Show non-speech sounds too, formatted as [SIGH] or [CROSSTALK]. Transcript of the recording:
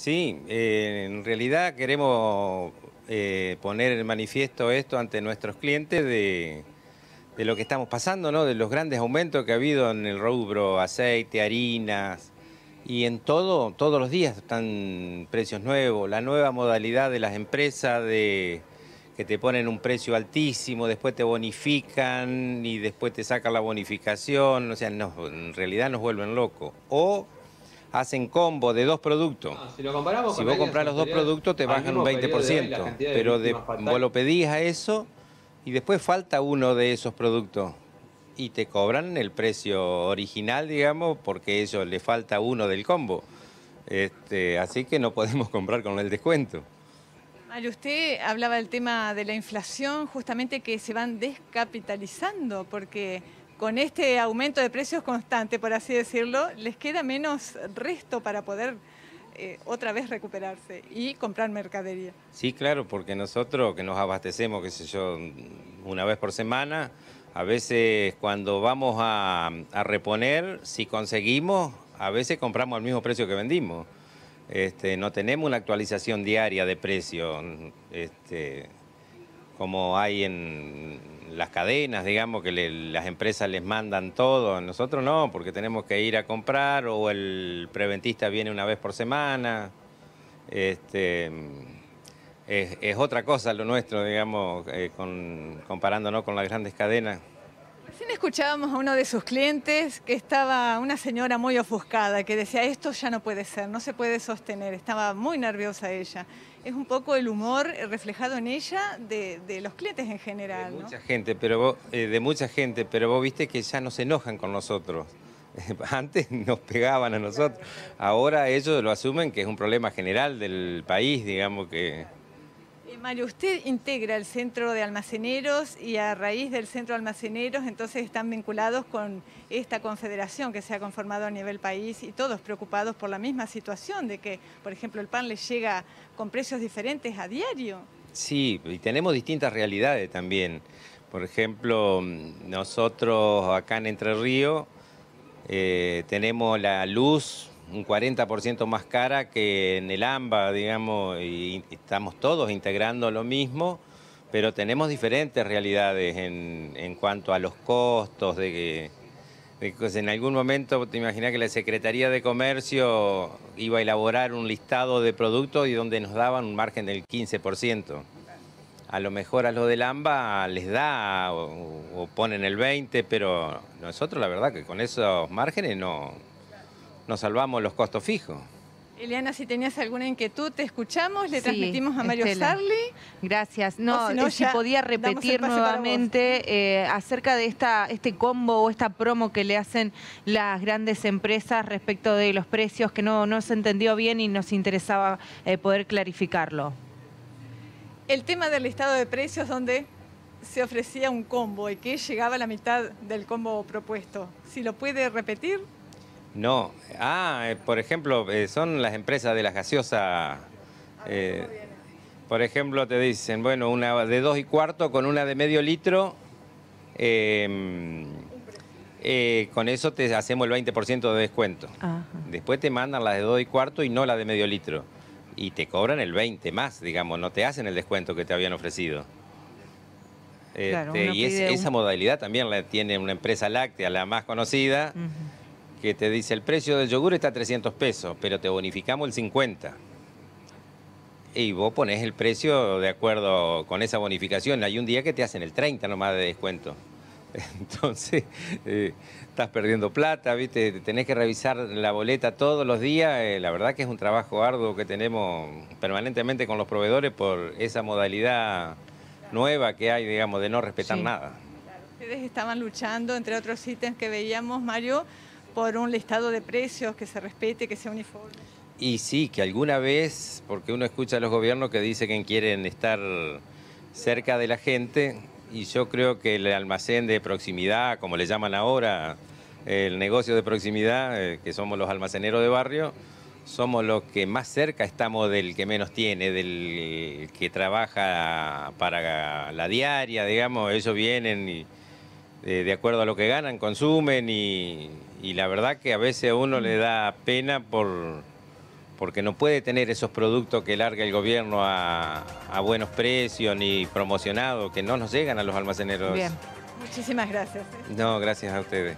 Sí, eh, en realidad queremos eh, poner en manifiesto esto ante nuestros clientes de, lo que estamos pasando, ¿no? de los grandes aumentos que ha habido en el rubro, aceite, harinas, y en todo, todos los días están precios nuevos, la nueva modalidad de las empresas de que te ponen un precio altísimo, después te bonifican y después te sacan la bonificación, o sea, en realidad nos vuelven locos. O hacen combo de dos productos. Ah, si, vos compras los dos productos te bajan un 20%, ¿eh? pero vos lo pedís a eso y después falta uno de esos productos y te cobran el precio original, digamos, porque ellos le falta uno del combo. Este, así que no podemos [LAUGHS] comprar con el descuento. usted hablaba del tema de la inflación, justamente que se van descapitalizando, porque con este aumento de precios constante, por así decirlo, les queda menos resto para poder eh, otra vez recuperarse y comprar mercadería. Sí, claro, porque nosotros que nos abastecemos, qué sé yo, una vez por semana, a veces cuando vamos a, reponer, si conseguimos, a veces compramos al mismo precio que vendimos. Este, no tenemos una actualización diaria de precio este, como hay en las cadenas, digamos, que las empresas les mandan todo. Nosotros no, porque tenemos que ir a comprar o el preventista viene una vez por semana. Este, es, otra cosa lo nuestro, digamos, eh, con, comparándonos con las grandes cadenas. Recién escuchábamos a uno de sus clientes que estaba una señora muy ofuscada, que decía, esto ya no puede ser, no se puede sostener, estaba muy nerviosa ella. Es un poco el humor reflejado en ella de, los clientes en general. De mucha gente, pero eh, de mucha gente, pero vos viste que ya no se enojan con nosotros. [LAUGHS] Antes nos pegaban a nosotros, ahora ellos lo asumen que es un problema general del país, digamos que... Mario, usted integra el Centro de Almaceneros y a raíz del Centro de Almaceneros entonces están vinculados con esta confederación que se ha conformado a nivel país y todos preocupados por la misma situación de que, por ejemplo, el pan les llega con precios diferentes a diario. Sí, y tenemos distintas realidades también. Por ejemplo, nosotros acá en Entre Ríos eh, tenemos la luz un 40% más cara que en el AMBA, digamos, y estamos todos integrando lo mismo, pero tenemos diferentes realidades en, cuanto a los costos, de que, pues, en algún momento te imaginas que la Secretaría de Comercio iba a elaborar un listado de productos y donde nos daban un margen del 15%. A lo mejor a los del AMBA les da o ponen el 20, pero nosotros la verdad que con esos márgenes no, nos salvamos los costos fijos. Eliana, si tenías alguna inquietud, te escuchamos, le transmitimos a Mario Sarli. Gracias. No, no, si eh, podía repetir nuevamente eh, acerca de esta, este combo o esta promo que le hacen las grandes empresas respecto de los precios, que no, no se entendió bien y nos interesaba eh, poder clarificarlo. El tema del listado de precios donde se ofrecía un combo y que llegaba a la mitad del combo propuesto. Si lo puede repetir. No. Ah, eh, por ejemplo, eh, son las empresas de las gaseosas. Eh, por ejemplo, te dicen, bueno, una de dos y cuarto con una de medio litro. Em, con eso te hacemos el 20% de descuento. Después te mandan la de dos y cuarto y no la de medio litro. Y te cobran el 20 más, digamos, no te hacen el descuento que te habían ofrecido. Este, y esa modalidad también la tiene una empresa láctea, la más conocida, que te dice el precio del yogur está a 300 pesos, pero te bonificamos el 50. Y vos pones el precio de acuerdo con esa bonificación. Hay un día que te hacen el 30 nomás de descuento. [LAUGHS] Entonces, eh, estás perdiendo plata, ¿viste? tenés que revisar la boleta todos los días. Eh, la verdad que es un trabajo arduo que tenemos permanentemente con los proveedores por esa modalidad nueva que hay, digamos, de no respetar nada. Ustedes estaban luchando, entre otros ítems que veíamos, Mario, por un listado de precios que se respete, que sea uniforme. Y sí, que alguna vez, porque uno escucha a los gobiernos que dicen que quieren estar cerca de la gente, y yo creo que el almacén de proximidad, como le llaman ahora, el negocio de proximidad, eh, que somos los almaceneros de barrio, somos los que más cerca estamos del que menos tiene, del que trabaja para la diaria, digamos, ellos vienen eh, de acuerdo a lo que ganan, consumen y y la verdad que a veces a uno le da pena por, porque no puede tener esos productos que larga el gobierno a, a buenos precios ni promocionados, que no nos llegan a los almaceneros. Bien, muchísimas gracias. No, gracias a ustedes.